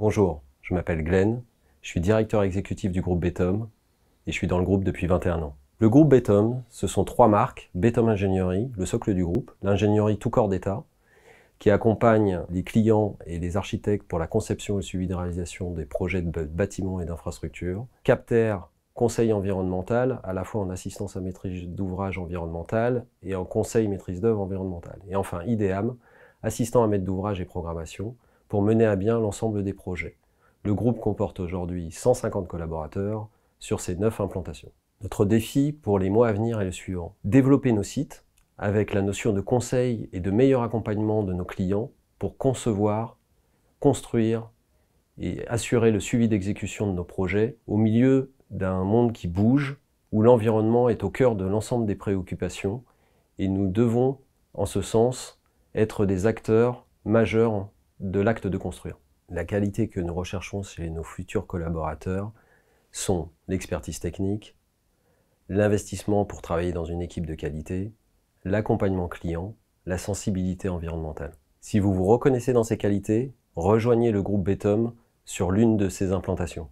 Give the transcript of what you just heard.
Bonjour, je m'appelle Glenn, je suis directeur exécutif du groupe Betom et je suis dans le groupe depuis 21 ans. Le groupe Betom, ce sont trois marques, Betom Ingénierie, le socle du groupe, l'ingénierie tout corps d'État, qui accompagne les clients et les architectes pour la conception et le suivi de réalisation des projets de bâtiments et d'infrastructures, Capter, conseil environnemental, à la fois en assistance à maîtrise d'ouvrage environnemental et en conseil maîtrise d'œuvre environnementale. Et enfin, IDEAM, assistant à maître d'ouvrage et programmation, pour mener à bien l'ensemble des projets. Le groupe comporte aujourd'hui 150 collaborateurs sur ces 9 implantations. Notre défi pour les mois à venir est le suivant. Développer nos sites avec la notion de conseil et de meilleur accompagnement de nos clients pour concevoir, construire et assurer le suivi d'exécution de nos projets au milieu d'un monde qui bouge, où l'environnement est au cœur de l'ensemble des préoccupations, et nous devons, en ce sens, être des acteurs majeurs de l'acte de construire. La qualité que nous recherchons chez nos futurs collaborateurs sont l'expertise technique, l'investissement pour travailler dans une équipe de qualité, l'accompagnement client, la sensibilité environnementale. Si vous vous reconnaissez dans ces qualités, rejoignez le groupe Betom sur l'une de ces implantations.